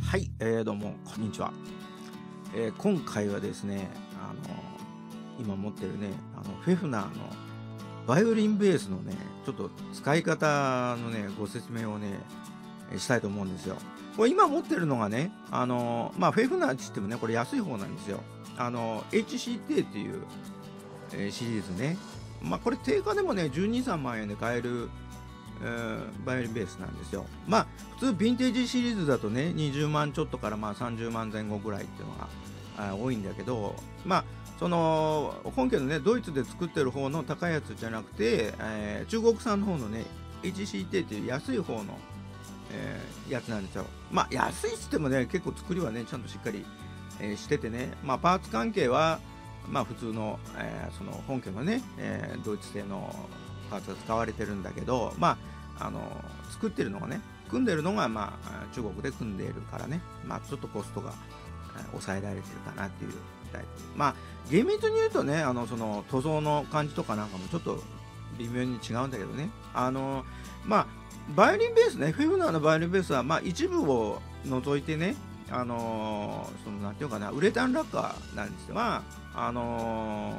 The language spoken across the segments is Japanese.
はい、えー、どうもこんにちは、えー、今回はですねあの今持ってるねあのフェフナーのバイオリンベースのねちょっと使い方のねご説明をねしたいと思うんですよこれ今持ってるのがねあのまあフェフナーっつってもねこれ安い方なんですよあの HCT っていう、えー、シリーズね、まあ、これ定価でもね123万円で買える、えー、バイオリンベースなんですよまあ普通ヴィンテージシリーズだとね20万ちょっとからまあ30万前後ぐらいっていうのが多いんだけどまあその本家のねドイツで作ってる方の高いやつじゃなくて、えー、中国産の方のね HCT っていう安い方の、えー、やつなんですよまあ安いっつってもね結構作りはねちゃんとしっかりえしててね、まあ、パーツ関係は、まあ、普通の,、えその本家のね、えドイツ製のパーツが使われてるんだけど、まあ、あの作ってるのがね組んでるのが、まあ、中国で組んでいるからね、まあ、ちょっとコストが抑えられてるかなっていうタイプまあ厳密に言うとねあのその塗装の感じとかなんかもちょっと微妙に違うんだけどねあのまあバイオリンベースねフェムナーのバイオリンベースは、まあ、一部を除いてねあのー、その、なんていうかな、ウレタンラッカーなんですが、あの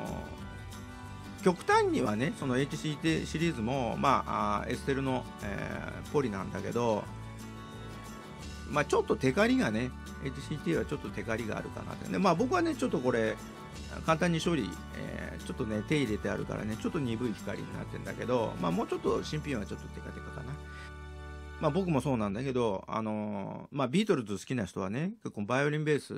ー、極端にはね、その HCT シリーズも、まあ、あエステルの、えー、ポリなんだけど、まあ、ちょっとテカリがね、HCT はちょっとテカリがあるかなって、ね、まあ、僕はね、ちょっとこれ、簡単に処理、えー、ちょっとね、手入れてあるからね、ちょっと鈍い光になってんだけど、まあ、もうちょっと新品はちょっとテカテカかな。まあ僕もそうなんだけど、あのー、まあビートルズ好きな人はね、結構バイオリンベース、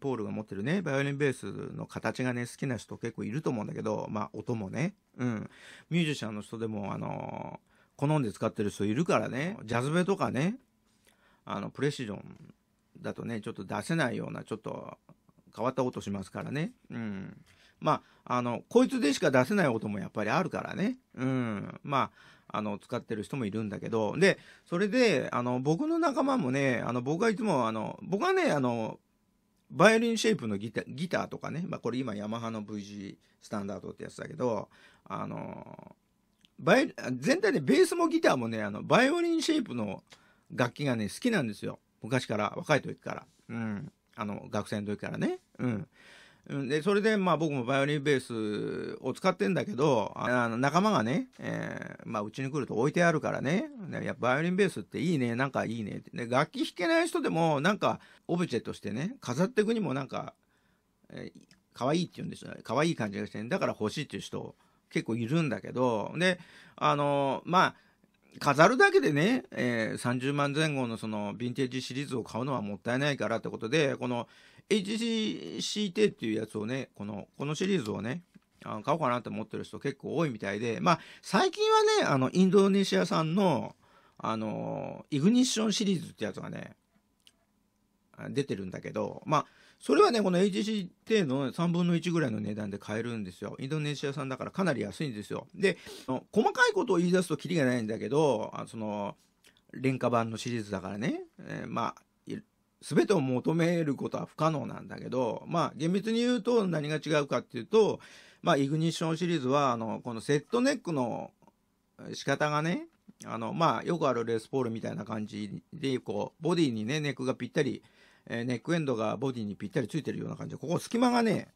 ポールが持ってるね、バイオリンベースの形がね、好きな人結構いると思うんだけど、まあ音もね、うん。ミュージシャンの人でも、あのー、好んで使ってる人いるからね、ジャズベとかね、あの、プレシジョンだとね、ちょっと出せないような、ちょっと変わった音しますからね、うん。まあ、あの、こいつでしか出せない音もやっぱりあるからね、うん。まあ、あの、使ってる人もいるんだけど、で、それで、あの、僕の仲間もね、あの、僕はいつも、あの、僕はね、あの、バイオリンシェイプのギタギターとかね、まあ、これ今ヤマハの VG スタンダードってやつだけど、あの、バイ全体でベースもギターもね、あの、バイオリンシェイプの楽器がね、好きなんですよ。昔から、若い時から。うん。あの、学生の時からね。うん。でそれでまあ僕もバイオリンベースを使ってんだけどあの仲間がね、えー、まあうちに来ると置いてあるからねいやバイオリンベースっていいねなんかいいねって楽器弾けない人でもなんかオブジェとしてね飾っていくにもなんか、えー、可愛いって言うんですよ可愛い感じがして、ね、だから欲しいっていう人結構いるんだけどであのまあ飾るだけでね、えー、30万前後のそのヴィンテージシリーズを買うのはもったいないからってことでこの HCCT っていうやつをね、この、このシリーズをね、あ買おうかなと思ってる人結構多いみたいで、まあ、最近はね、あの、インドネシア産の、あの、イグニッションシリーズってやつがね、出てるんだけど、まあ、それはね、この HCT の3分の1ぐらいの値段で買えるんですよ。インドネシア産だからかなり安いんですよ。で、細かいことを言い出すとキリがないんだけど、あその、廉価版のシリーズだからね、えー、まあ、全てを求めることは不可能なんだけど、まあ、厳密に言うと何が違うかっていうと、まあ、イグニッションシリーズは、あの、このセットネックの仕方がね、あの、まあ、よくあるレスポールみたいな感じで、こう、ボディにね、ネックがぴったり、えネックエンドがボディにぴったりついてるような感じで、ここ隙間がね、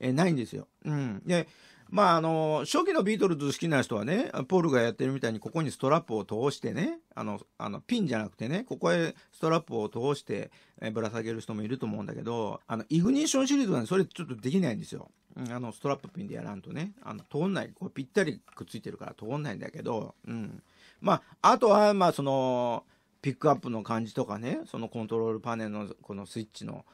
えないんですよ。うん。で、まああの初期のビートルズ好きな人はねポールがやってるみたいにここにストラップを通してねあのあのピンじゃなくてねここへストラップを通してぶら下げる人もいると思うんだけどあのイグニッションシリーズは、ね、それちょっとできないんですよ。あのストラップピンでやらんとねあの通んないこうぴったりくっついてるから通んないんだけど、うん、まああとはまあそのピックアップの感じとかねそのコントロールパネルのこのスイッチの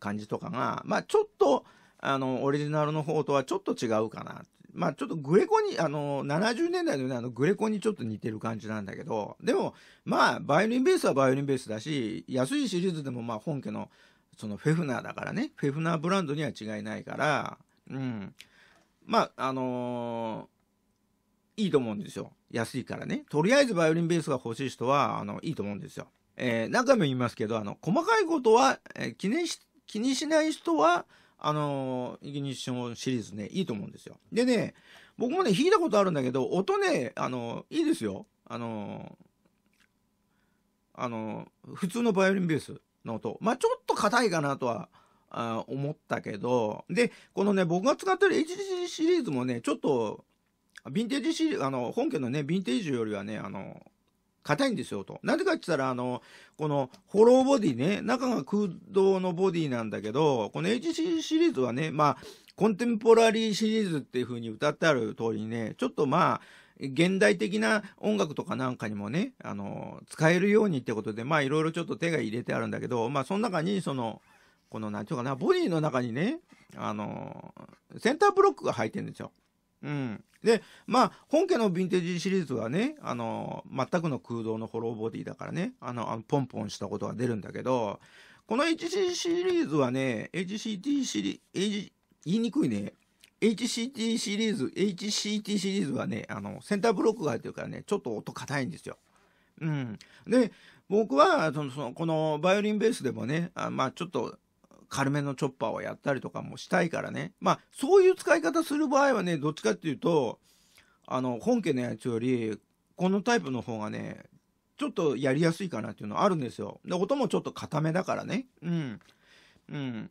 感じとかがまあちょっと。あの、オリジナルの方とはちょっと違うかな。まあちょっとグレコに、あの、70年代のね、あの、グレコにちょっと似てる感じなんだけど、でも、まあ、バイオリンベースはバイオリンベースだし、安いシリーズでもまあ本家の、そのフェフナーだからね、フェフナーブランドには違いないから、うん。まあ、あのー、いいと思うんですよ。安いからね。とりあえずバイオリンベースが欲しい人は、あの、いいと思うんですよ。えー、何回も言いますけど、あの、細かいことは、えー、気にし、気にしない人は、あのー、イグニッションシリーズね、いいと思うんですよ。でね、僕もね、弾いたことあるんだけど、音ね、あのー、いいですよ。あのー、あの普通のバイオリンベースの音。まあ、ちょっと硬いかなとは、あ思ったけど、で、このね、僕が使ってる HG シリーズもね、ちょっと、ヴィンテージシリーズ、あの、本家のね、ヴィンテージよりはね、あの、硬いんですよと。なぜかって言ったら、あの、このフォローボディね、中が空洞のボディなんだけど、この HC シリーズはね、まあ、コンテンポラリーシリーズっていう風に歌ってある通りにね、ちょっとまあ、現代的な音楽とかなんかにもね、あの、使えるようにってことで、まあいろいろちょっと手が入れてあるんだけど、まあその中にその、この何て言うかな、ボディの中にね、あの、センターブロックが入ってるんですよ。うん、でまあ本家のヴィンテージシリーズはねあの全くの空洞のホローボディだからねあのポンポンしたことが出るんだけどこの HC シリーズはね HCT シリーズ言いにくいね HCT シリーズ HCT シリーズはねあのセンターブロックが入ってるからねちょっと音硬いんですよ。うん、で僕はそのこのバイオリンベースでもねあまあちょっと軽めのチョッパーをやったりとかもしたいからね。まあ、そういう使い方する場合はね、どっちかっていうと、あの、本家のやつより、このタイプの方がね、ちょっとやりやすいかなっていうのはあるんですよ。で、音もちょっと固めだからね。うん。うん。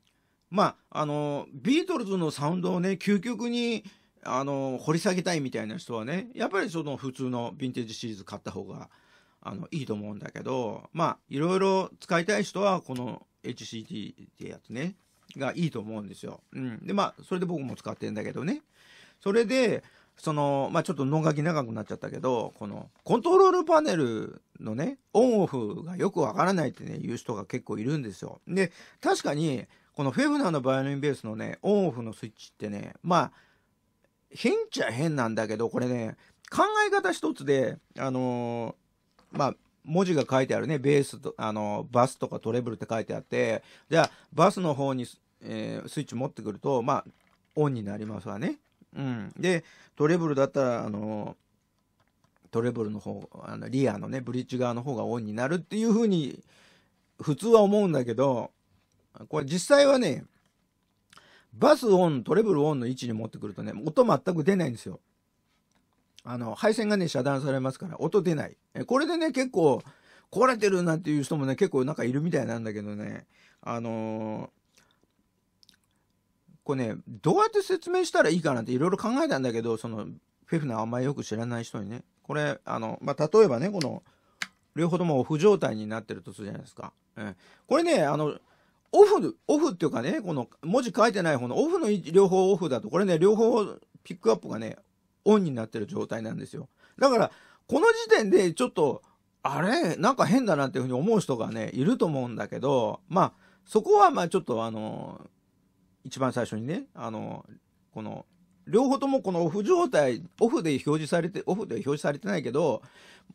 まあ、あの、ビートルズのサウンドをね、究極に、あの、掘り下げたいみたいな人はね、やっぱりその普通のヴィンテージシリーズ買った方が、あの、いいと思うんだけど、まあ、いろいろ使いたい人は、この HCT ってやつね、がいいと思うんですよ。うん。で、まあ、それで僕も使ってんだけどね。それで、その、まあ、ちょっと脳書き長くなっちゃったけど、このコントロールパネルのね、オンオフがよくわからないってね、言う人が結構いるんですよ。で、確かに、このフェフナーのバイオリンベースのね、オンオフのスイッチってね、まあ、変っちゃ変なんだけど、これね、考え方一つで、あのー、まあ、文字が書いてあるね、ベースと、あの、バスとかトレブルって書いてあって、じゃあ、バスの方に、えー、スイッチ持ってくると、まあ、オンになりますわね。うん。で、トレブルだったら、あの、トレブルの方、あの、リアのね、ブリッジ側の方がオンになるっていう風に、普通は思うんだけど、これ実際はね、バスオン、トレブルオンの位置に持ってくるとね、音全く出ないんですよ。あの、配線がね、遮断されますから、音出ない。これでね、結構、壊れてるなんていう人もね、結構なんかいるみたいなんだけどね、あのー、これね、どうやって説明したらいいかなっていろいろ考えたんだけど、その、フェフナーあんまりよく知らない人にね、これ、あの、まあ、例えばね、この、両方ともオフ状態になってるとするじゃないですか。うん、これね、あの、オフ、オフっていうかね、この文字書いてない方のオフの両方オフだと、これね、両方ピックアップがね、オンになってる状態なんですよ。だから、この時点でちょっと、あれなんか変だなっていうふうに思う人がね、いると思うんだけど、まあ、そこはまあちょっとあの、一番最初にね、あの、この、両方ともこのオフ状態、オフで表示されて、オフで表示されてないけど、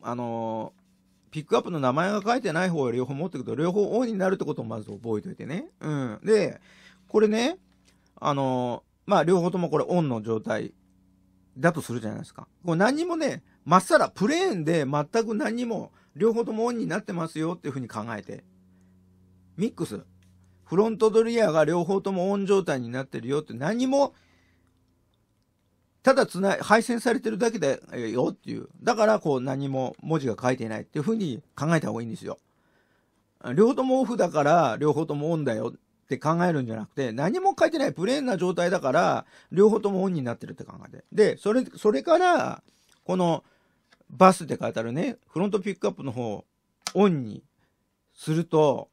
あの、ピックアップの名前が書いてない方を両方持っていくと、両方オンになるってことをまず覚えておいてね。うん。で、これね、あの、まあ、両方ともこれオンの状態だとするじゃないですか。これ何もね、まっさらプレーンで全く何も両方ともオンになってますよっていうふうに考えて。ミックス。フロントドリアが両方ともオン状態になってるよって何も、ただつない、配線されてるだけだよっていう。だからこう何も文字が書いてないっていうふうに考えた方がいいんですよ。両方ともオフだから両方ともオンだよ。って考えるんじゃなくて、何も書いてないプレーンな状態だから、両方ともオンになってるって考えて。で、それ、それから、この、バスって書いてあるね、フロントピックアップの方、オンにすると、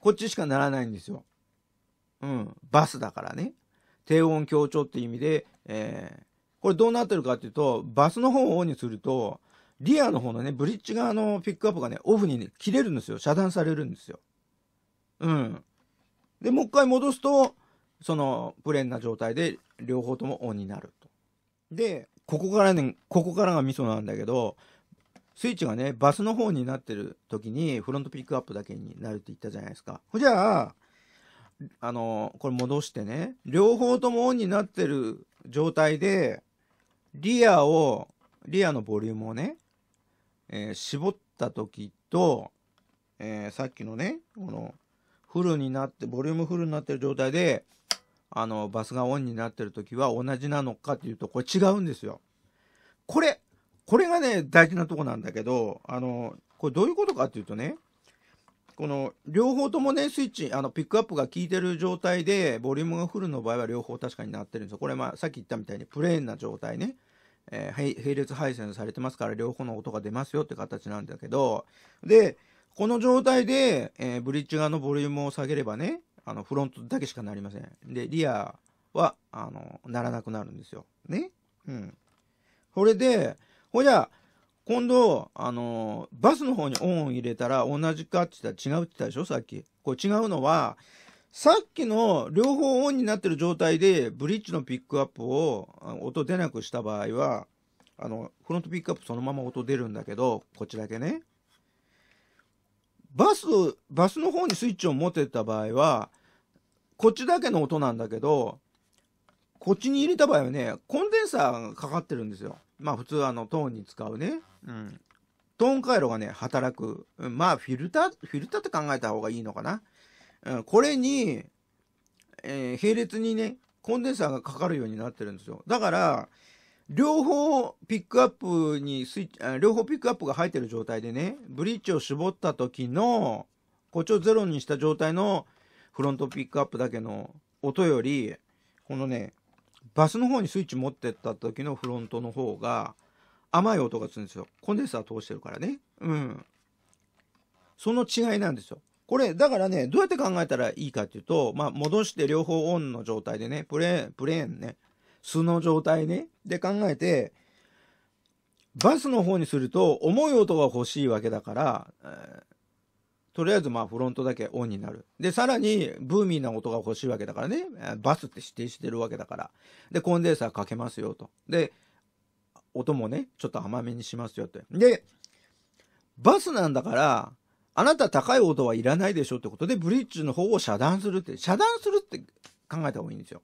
こっちしかならないんですよ。うん、バスだからね。低音強調って意味で、えー、これどうなってるかっていうと、バスの方をオンにすると、リアの方のね、ブリッジ側のピックアップがね、オフに、ね、切れるんですよ。遮断されるんですよ。うん。で、もう一回戻すと、その、プレーンな状態で、両方ともオンになると。で、ここからね、ここからがミソなんだけど、スイッチがね、バスの方になってる時に、フロントピックアップだけになるって言ったじゃないですか。じゃあ、あの、これ戻してね、両方ともオンになってる状態で、リアを、リアのボリュームをね、えー、絞った時と、えー、さっきのね、この、フルになって、ボリュームフルになってる状態で、あの、バスがオンになってる時は同じなのかっていうと、これ違うんですよ。これ、これがね、大事なとこなんだけど、あの、これどういうことかっていうとね、この両方ともね、スイッチ、あの、ピックアップが効いてる状態で、ボリュームがフルの場合は両方確かになってるんですよ。これ、まあ、さっき言ったみたいにプレーンな状態ね、えー、並列配線されてますから、両方の音が出ますよって形なんだけど、で、この状態で、えー、ブリッジ側のボリュームを下げればね、あのフロントだけしかなりません。で、リアは、あの、ならなくなるんですよ。ねうん。これで、ほじゃあ、今度、あのー、バスの方にオン入れたら同じかって言ったら違うって言ったでしょさっき。これ違うのは、さっきの両方オンになってる状態でブリッジのピックアップを音出なくした場合は、あの、フロントピックアップそのまま音出るんだけど、こっちだけね。バス、バスの方にスイッチを持ってた場合は、こっちだけの音なんだけど、こっちに入れた場合はね、コンデンサーがかかってるんですよ。まあ普通あのトーンに使うね。うん。トーン回路がね、働く。まあフィルター、フィルターって考えた方がいいのかな。うん、これに、えー、並列にね、コンデンサーがかかるようになってるんですよ。だから、両方ピックアップにスイッチ、両方ピックアップが入ってる状態でね、ブリッジを絞った時の、誇張ゼロにした状態のフロントピックアップだけの音より、このね、バスの方にスイッチ持ってった時のフロントの方が甘い音がするんですよ。コンデンサー通してるからね。うん。その違いなんですよ。これ、だからね、どうやって考えたらいいかっていうと、まあ、戻して両方オンの状態でね、プレーン、プレーンね、素の状態ね。で考えて、バスの方にすると重い音が欲しいわけだから、えー、とりあえずまあフロントだけオンになる。で、さらにブーミーな音が欲しいわけだからね、バスって指定してるわけだから。で、コンデンサーかけますよと。で、音もね、ちょっと甘めにしますよって。で、バスなんだから、あなた高い音はいらないでしょってことで、ブリッジの方を遮断するって、遮断するって考えた方がいいんですよ。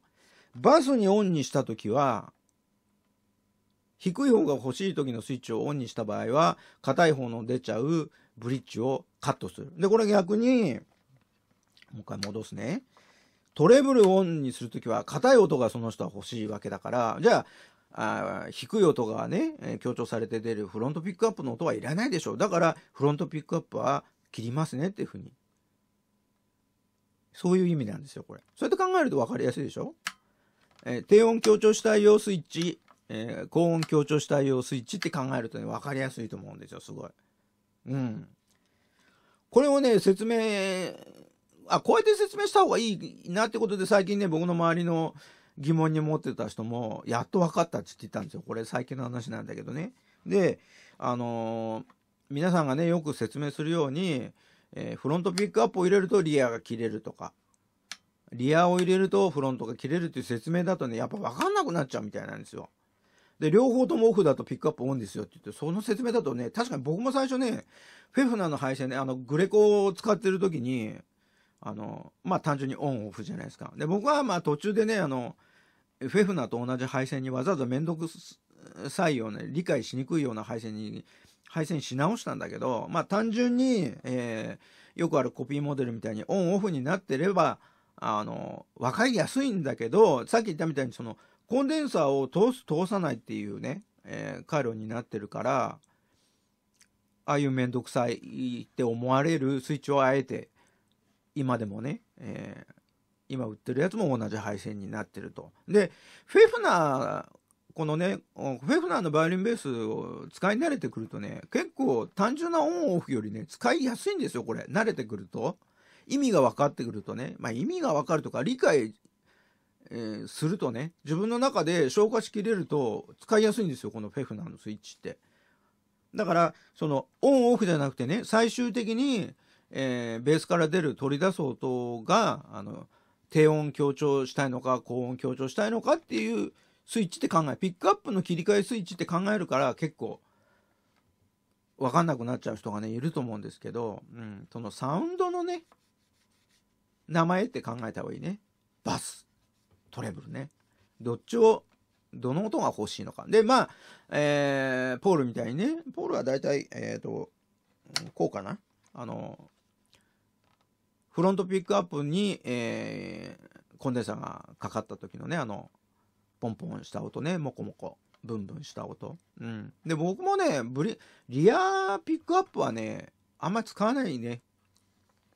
バスにオンにした時は、低い方が欲しい時のスイッチをオンにした場合は、硬い方の出ちゃうブリッジをカットする。で、これ逆に、もう一回戻すね。トレブルオンにするときは、硬い音がその人は欲しいわけだから、じゃあ、あ低い音がね、強調されて出るフロントピックアップの音はいらないでしょう。だから、フロントピックアップは切りますねっていうふうに。そういう意味なんですよ、これ。そうやって考えると分かりやすいでしょえー、低音強調したい用スイッチ、えー、高音強調したい用スイッチって考えるとね、分かりやすいと思うんですよ、すごい。うん。これをね、説明、あ、こうやって説明した方がいいなってことで最近ね、僕の周りの疑問に持ってた人も、やっと分かったって言ってたんですよ。これ最近の話なんだけどね。で、あのー、皆さんがね、よく説明するように、えー、フロントピックアップを入れるとリアが切れるとか、リアを入れるとフロントが切れるっていう説明だとね、やっぱ分かんなくなっちゃうみたいなんですよ。で、両方ともオフだとピックアップオンですよって言って、その説明だとね、確かに僕も最初ね、フェフナの配線ね、あの、グレコを使ってる時に、あの、まあ、単純にオンオフじゃないですか。で、僕はま、途中でね、あの、フェフナと同じ配線にわざわざめんどくさいような、理解しにくいような配線に、配線し直したんだけど、まあ、単純に、えー、よくあるコピーモデルみたいにオンオフになってれば、あの、若かりやすいんだけど、さっき言ったみたいにその、コンデンサーを通す通さないっていうね、えー、回路になってるから、ああいうめんどくさいって思われるスイッチをあえて、今でもね、えー、今売ってるやつも同じ配線になってると。で、フェフナー、このね、フェフナーのバイオリンベースを使い慣れてくるとね、結構単純なオンオフよりね、使いやすいんですよ、これ。慣れてくると。意味が分かってくるとね、まあ、意味が分かるとか理解、えー、するとね自分の中で消化しきれると使いやすいんですよこのフェフナのスイッチって。だからそのオンオフじゃなくてね最終的に、えー、ベースから出る取り出す音があの低音強調したいのか高音強調したいのかっていうスイッチって考えピックアップの切り替えスイッチって考えるから結構分かんなくなっちゃう人がねいると思うんですけど、うん、そのサウンドのね名前って考えた方がいいね。バス、トレブルね。どっちを、どの音が欲しいのか。で、まあ、えー、ポールみたいにね、ポールは大体、えっ、ー、と、こうかな。あの、フロントピックアップに、えー、コンデンサーがかかった時のね、あの、ポンポンした音ね、もこもこ、ブンブンした音。うん。で、僕もね、ブリ、リアピックアップはね、あんまり使わないね。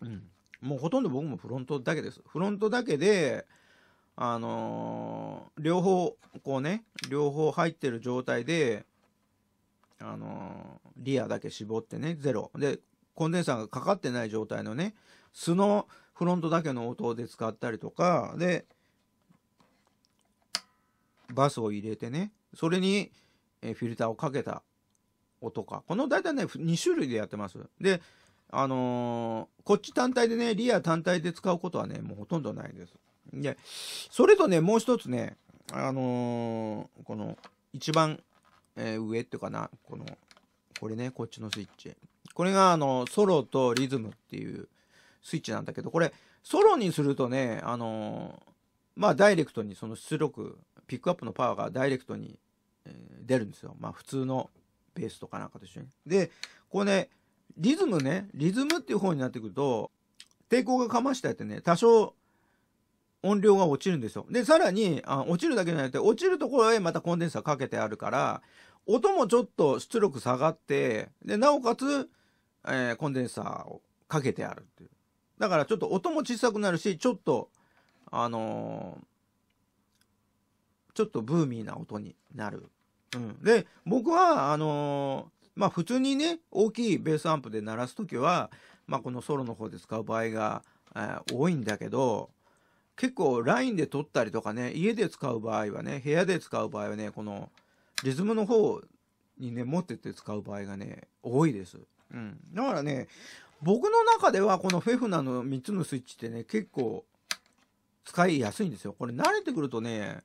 うん。もうほとんど僕もフロントだけです。フロントだけで、あのー、両方、こうね、両方入ってる状態で、あのー、リアだけ絞ってね、ゼロ。で、コンデンサーがかかってない状態のね、素のフロントだけの音で使ったりとか、で、バスを入れてね、それにフィルターをかけた音か。この大体ね、2種類でやってます。で、あのー、こっち単体でね、リア単体で使うことはね、もうほとんどないです。で、それとね、もう一つね、あのー、この、一番、えー、上っていうかな、この、これね、こっちのスイッチ。これが、あの、ソロとリズムっていうスイッチなんだけど、これ、ソロにするとね、あのまあ、ダイレクトにその出力、ピックアップのパワーがダイレクトに、え出るんですよ。まあ、普通のベースとかなんかと一緒に。で、これね、リズムね、リズムっていう方になってくると、抵抗がかましたってね、多少音量が落ちるんですよ。で、さらに、あ落ちるだけじゃなくて、落ちるところへまたコンデンサーかけてあるから、音もちょっと出力下がって、で、なおかつ、えー、コンデンサーをかけてあるっていう。だからちょっと音も小さくなるし、ちょっと、あのー、ちょっとブーミーな音になる。うん。で、僕は、あのまあ普通にね、大きいベースアンプで鳴らす時は、まあこのソロの方で使う場合が、え多いんだけど、結構ラインで撮ったりとかね、家で使う場合はね、部屋で使う場合はね、このリズムの方にね、持ってって使う場合がね、多いです。うん。だからね、僕の中ではこのフェフナの3つのスイッチってね、結構使いやすいんですよ。これ慣れてくるとね、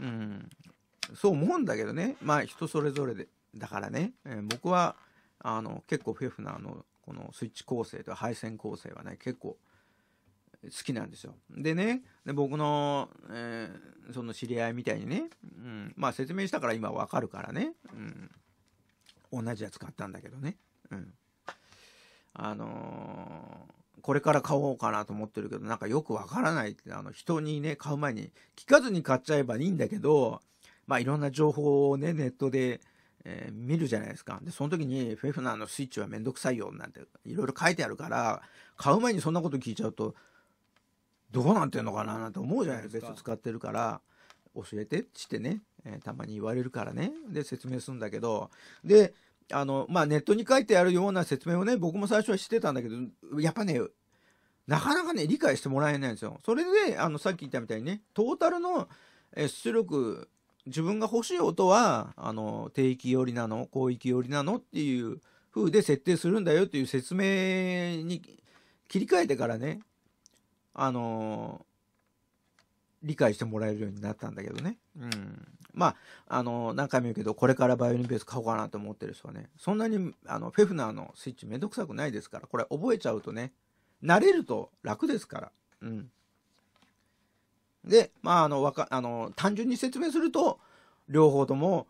うん、そう思うんだけどね。まあ人それぞれでだからね、えー、僕はあの結構フェフナーのこのスイッチ構成と配線構成はね結構好きなんですよ。でねで僕の、えー、その知り合いみたいにね、うん、まあ説明したから今わかるからね、うん、同じやつ買ったんだけどね、うん、あのー、これから買おうかなと思ってるけどなんかよくわからないってあの人にね買う前に聞かずに買っちゃえばいいんだけどまあいろんな情報をねネットでえー、見るじゃないですか。で、その時にフェフナーのスイッチはめんどくさいよなんていろいろ書いてあるから、買う前にそんなこと聞いちゃうと、どうなってんのかななんて思うじゃないですか。別使ってるから、教えてってね、えー、たまに言われるからね。で、説明するんだけど、で、あの、まあ、ネットに書いてあるような説明をね、僕も最初はしてたんだけど、やっぱね、なかなかね、理解してもらえないんですよ。それで、あの、さっき言ったみたいにね、トータルの出力自分が欲しい音は、あの、低域寄りなの、広域寄りなのっていう風で設定するんだよっていう説明に切り替えてからね、あの理解してもらえるようになったんだけどね。うん。まあ、あの、何回も言うけど、これからバイオリンベース買おうかなと思ってる人はね、そんなに、あの、フェフナーのスイッチめんどくさくないですから、これ覚えちゃうとね、慣れると楽ですから。うん。で、まあ、あの、わか、あの、単純に説明すると、両方とも、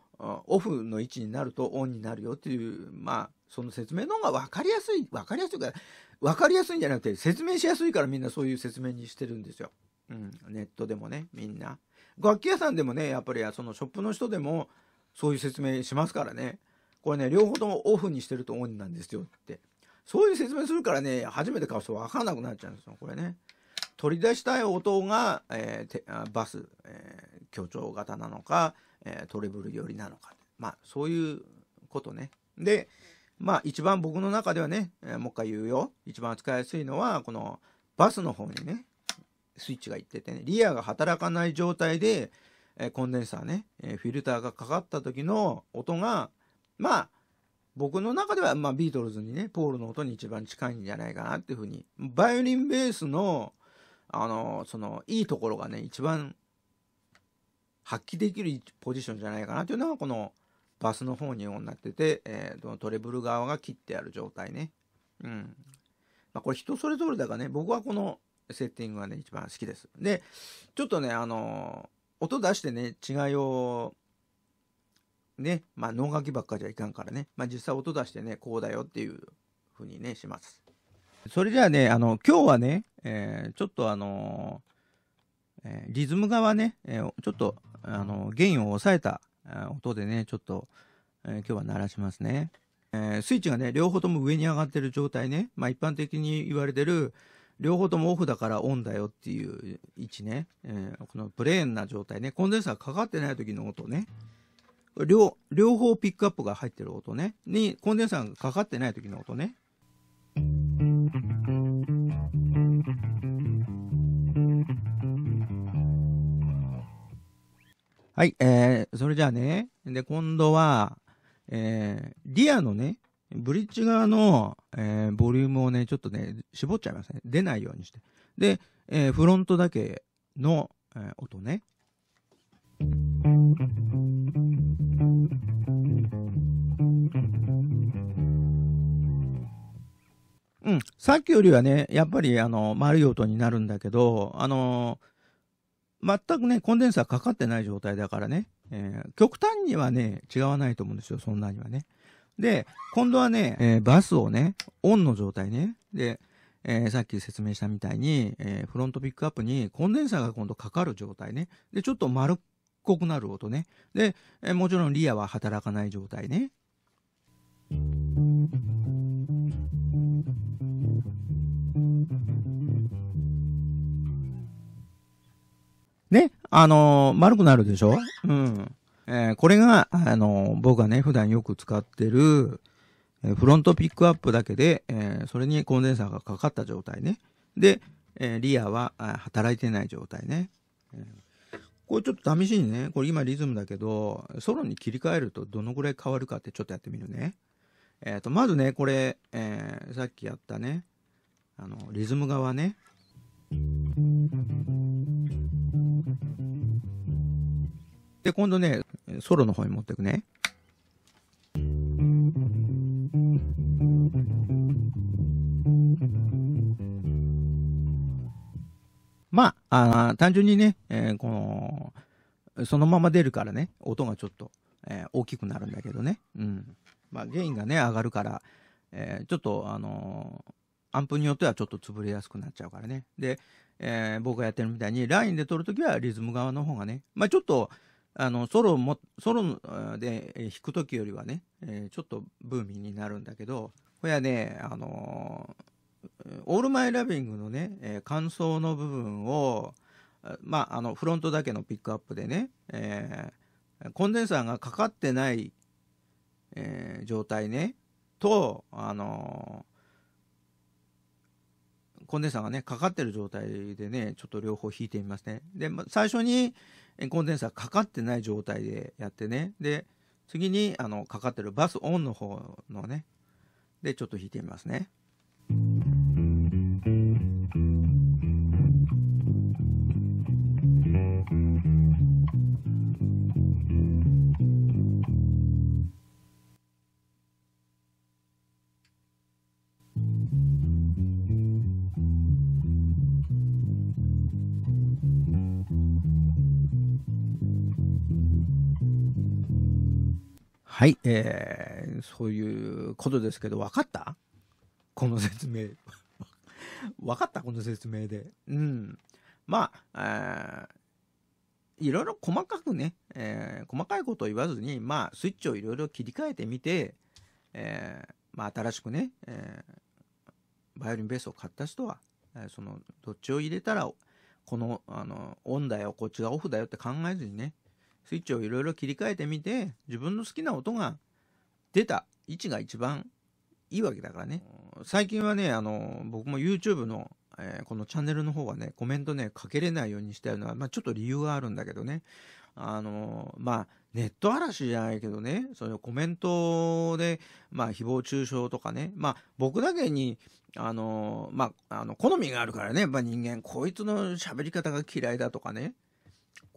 オフの位置になるとオンになるよっていう、まあ、その説明の方が分かりやすい、分かりやすいから、分かりやすいんじゃなくて、説明しやすいからみんなそういう説明にしてるんですよ。うん、ネットでもね、みんな。楽器屋さんでもね、やっぱりそのショップの人でも、そういう説明しますからね。これね、両方ともオフにしてるとオンなんですよって。そういう説明するからね、初めて買う人分かんなくなっちゃうんですよ、これね。取り出したい音が、えー、バス、えー、強調型なのか、えー、トレブル寄りなのか、まあ、そういうことね。で、まあ、一番僕の中ではね、えー、もう一回言うよ。一番使いやすいのは、このバスの方にね、スイッチがいっててね、リアが働かない状態で、えー、コンデンサーね、えー、フィルターがかかった時の音が、まあ、僕の中では、まあ、ビートルズにね、ポールの音に一番近いんじゃないかなっていうふうに、バイオリンベースの、あの、その、いいところがね、一番発揮できるポジションじゃないかなというのが、このバスの方にになってて、えー、のトレブル側が切ってある状態ね。うん。まあ、これ人それぞれだがね、僕はこのセッティングがね、一番好きです。で、ちょっとね、あの、音出してね、違いを、ね、まあ、脳書きばっかじゃいかんからね、まあ、実際音出してね、こうだよっていうふうにね、します。それじゃあね、あの、今日はね、えー、ちょっとあのー、えー、リズム側ね、えー、ちょっと、あのゲインを抑えた音でね、ちょっと、え今日は鳴らしますね。えスイッチがね、両方とも上に上がってる状態ね。まあ一般的に言われてる、両方ともオフだからオンだよっていう位置ね。えこのプレーンな状態ね。コンデンサーかかってない時の音ね。両、両方ピックアップが入ってる音ね。に、コンデンサーがかかってない時の音ね。はい、えー、それじゃあね、で、今度は、えー、リアのね、ブリッジ側の、えー、ボリュームをね、ちょっとね、絞っちゃいますね。出ないようにして。で、えー、フロントだけの、えー、音ね。うん、さっきよりはね、やっぱりあの、丸い音になるんだけど、あのー全くね、コンデンサーかかってない状態だからね、えー、極端にはね、違わないと思うんですよ、そんなにはね。で、今度はね、えー、バスをね、オンの状態ね。で、えー、さっき説明したみたいに、えー、フロントピックアップにコンデンサーが今度かかる状態ね。で、ちょっと丸っこくなる音ね。で、えもちろんリアは働かない状態ね。ね、あのー、丸くなるでしょうん。えー、これが、あのー、僕がね、普段よく使ってる、えフロントピックアップだけで、えそれにコンデンサーがかかった状態ね。で、えリアは働いてない状態ね。えこれちょっと試しにね、これ今リズムだけど、ソロに切り替えるとどのぐらい変わるかってちょっとやってみるね。えっ、ー、と、まずね、これ、えー、さっきやったね、あの、リズム側ね。で、今度ね、ソロの方に持ってくね。まあ、あ単純にね、えー、この、そのまま出るからね、音がちょっと、えー、大きくなるんだけどね。うん。まあ、ゲインがね、上がるから、えー、ちょっと、あのアンプによってはちょっと潰れやすくなっちゃうからね。で、え僕がやってるみたいに、ラインで撮るときはリズム側の方がね、まあ、ちょっと、あのソロもソロで弾く時よりはね、えー、ちょっとブーミーになるんだけどこれはねあのー、オールマイラビングのね、えー、感想の部分をまああのフロントだけのピックアップでね、えー、コンデンサーがかかってない、えー、状態ねとあのコンデンサーがねかかってる状態でねちょっと両方弾いてみますねで、ま、最初にコンデンサーかかってない状態でやってね。で、次にあのかかってるバスオンの方のね、でちょっと弾いてみますね。はい、えー、そういうことですけど、分かったこの説明。分 かったこの説明で。うん。まあ、いろいろ細かくね、えー、細かいことを言わずに、まあ、スイッチをいろいろ切り替えてみて、えー、まあ、新しくね、えー、バイオリンベースを買った人は、えその、どっちを入れたら、この、あの、オンだよ、こっちがオフだよって考えずにね、スイッチをいろいろ切り替えてみて自分の好きな音が出た位置が一番いいわけだからね最近はねあの僕も YouTube の、えー、このチャンネルの方はねコメントねかけれないようにしてるのは、まあ、ちょっと理由があるんだけどねあのまあネット嵐じゃないけどねそのコメントで、まあ、誹謗中傷とかねまあ僕だけにあのまあ、あの好みがあるからね、まあ、人間こいつの喋り方が嫌いだとかね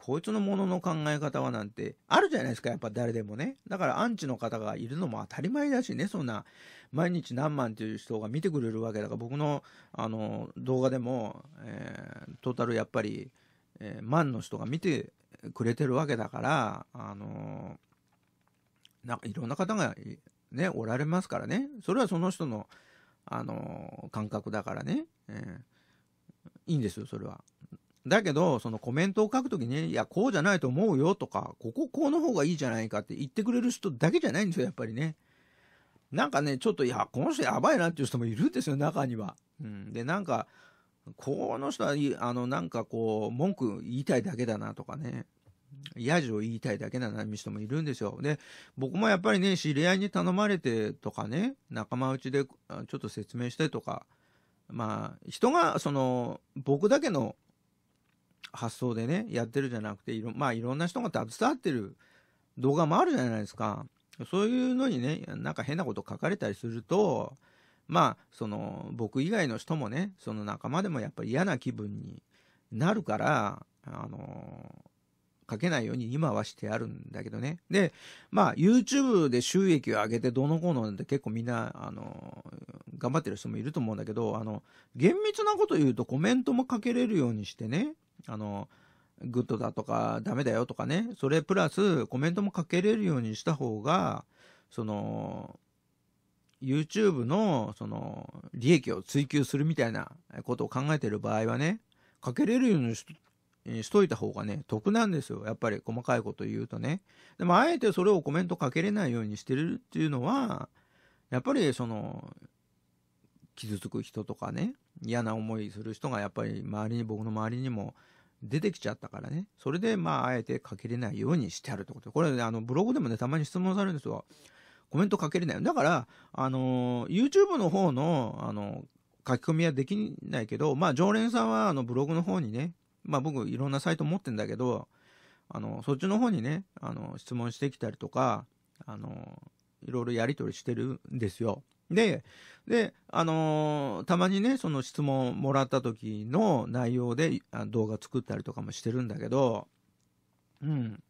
こいつのものの考え方はなんてあるじゃないですかやっぱ誰でもねだからアンチの方がいるのも当たり前だしねそんな毎日何万っていう人が見てくれるわけだから僕のあの動画でも、えー、トータルやっぱり、えー、万の人が見てくれてるわけだからあのー、なんかいろんな方がねおられますからねそれはその人のあの感覚だからね、えー、いいんですよそれはだけど、そのコメントを書くときに、いや、こうじゃないと思うよとか、こここうの方がいいじゃないかって言ってくれる人だけじゃないんですよ、やっぱりね。なんかね、ちょっと、いや、この人やばいなっていう人もいるんですよ、中には。うん。で、なんか、この人は、あの、なんかこう、文句言いたいだけだなとかね。やじを言いたいだけだな、う人もいるんですよ。で、僕もやっぱりね、知り合いに頼まれてとかね、仲間内でちょっと説明してとか、まあ、人が、その、僕だけの発想でねやってるじゃなくていろ,、まあ、いろんな人が携わってる動画もあるじゃないですかそういうのにねなんか変なこと書かれたりするとまあその僕以外の人もねその仲間でもやっぱり嫌な気分になるからあの書けないように今はしてあるんだけどねでまあ YouTube で収益を上げてどのこうのって結構みんなあの頑張ってる人もいると思うんだけどあの厳密なこと言うとコメントも書けれるようにしてねあの、グッドだとかダメだよとかね、それプラスコメントもかけれるようにした方が、その、YouTube の、その、利益を追求するみたいなことを考えてる場合はね、かけれるようにししといた方がね、得なんですよ。やっぱり細かいこと言うとね。でも、あえてそれをコメントかけれないようにしてるっていうのは、やっぱりその、傷つく人とかね、嫌な思いする人がやっぱり周りに、僕の周りにも出てきちゃったからね。それで、まあ、あえてかけれないようにしてあるってこと。これ、ね、あの、ブログでもね、たまに質問されるんですよ。コメント書けれない。だから、あの、YouTube の方の、あの、書き込みはできないけど、まあ、常連さんは、あの、ブログの方にね、まあ、僕、いろんなサイト持ってんだけど、あの、そっちの方にね、あの、質問してきたりとか、あの、いろいろやり取りしてるんですよ。で、で、あのー、たまにね、その質問もらった時の内容で動画作ったりとかもしてるんだけど、うん。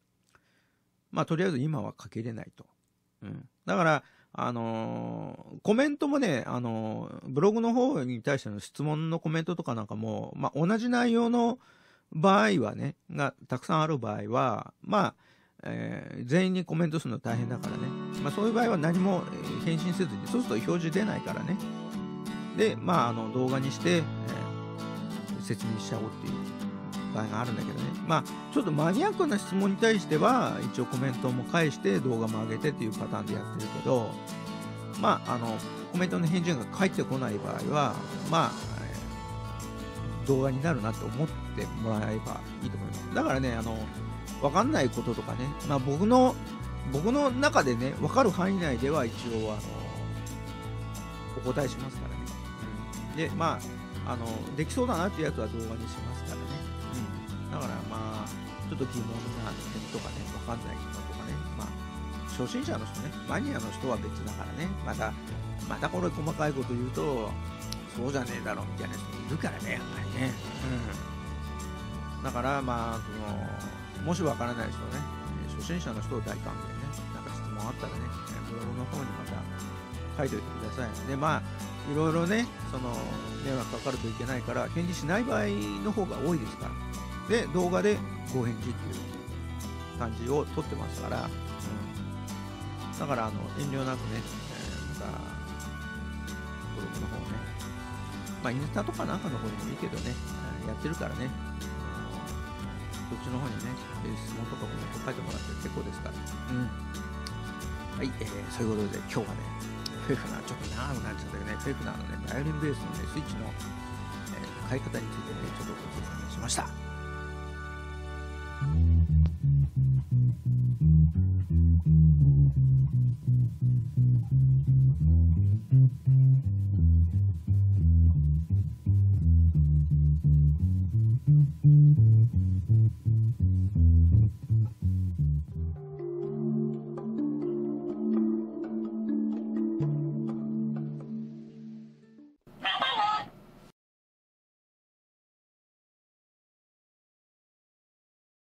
まあ、とりあえず今は書けれないと。うん。だから、あのー、コメントもね、あのー、ブログの方に対しての質問のコメントとかなんかも、まあ、同じ内容の場合はね、がたくさんある場合は、まあ、えー、全員にコメントするの大変だからね、まあ、そういう場合は何も返信せずにそうすると表示出ないからねで、まあ、あの動画にして、えー、説明しちゃおうっていう場合があるんだけどね、まあ、ちょっとマニアックな質問に対しては一応コメントも返して動画も上げてっていうパターンでやってるけど、まあ、あのコメントの返事が返ってこない場合は、まあ、動画になるなと思ってもらえばいいと思います。だからね、あの、分かんないこととかね、まあ、僕の僕の中でね分かる範囲内では一応あのお答えしますからね、うん、でまああのできそうだなってやつは動画にしますからね、うん、だからまあちょっと疑問な点とかね分かんない人ととかねまあ初心者の人ねマニアの人は別だからねまたまたこれ細かいこと言うとそうじゃねえだろみたいな人いるからねやっぱりね、うん、だからまあそのもしわからない人はね、初心者の人を大歓迎ね、なんか質問あったらね、ブログの方にまた書いておいてください。で、まあ、いろいろね、その、迷惑かかるといけないから、返事しない場合の方が多いですから。で、動画でご返事っていう感じをとってますから、うん、だから、あの、遠慮なくね、えまた、ブログの方ね、まあ、インスタとかなんかの方でもいいけどね、やってるからね、そっちの方にね、質問とかも書いてもらって結構ですから。うん。はい、えー、そういうことで今日はね、フェフナー、ちょっと長くなっちゃったけどね、フェフナーのね、バイオリンベースのね、スイッチの、えー、買い方についてね、ちょっとご説明しました。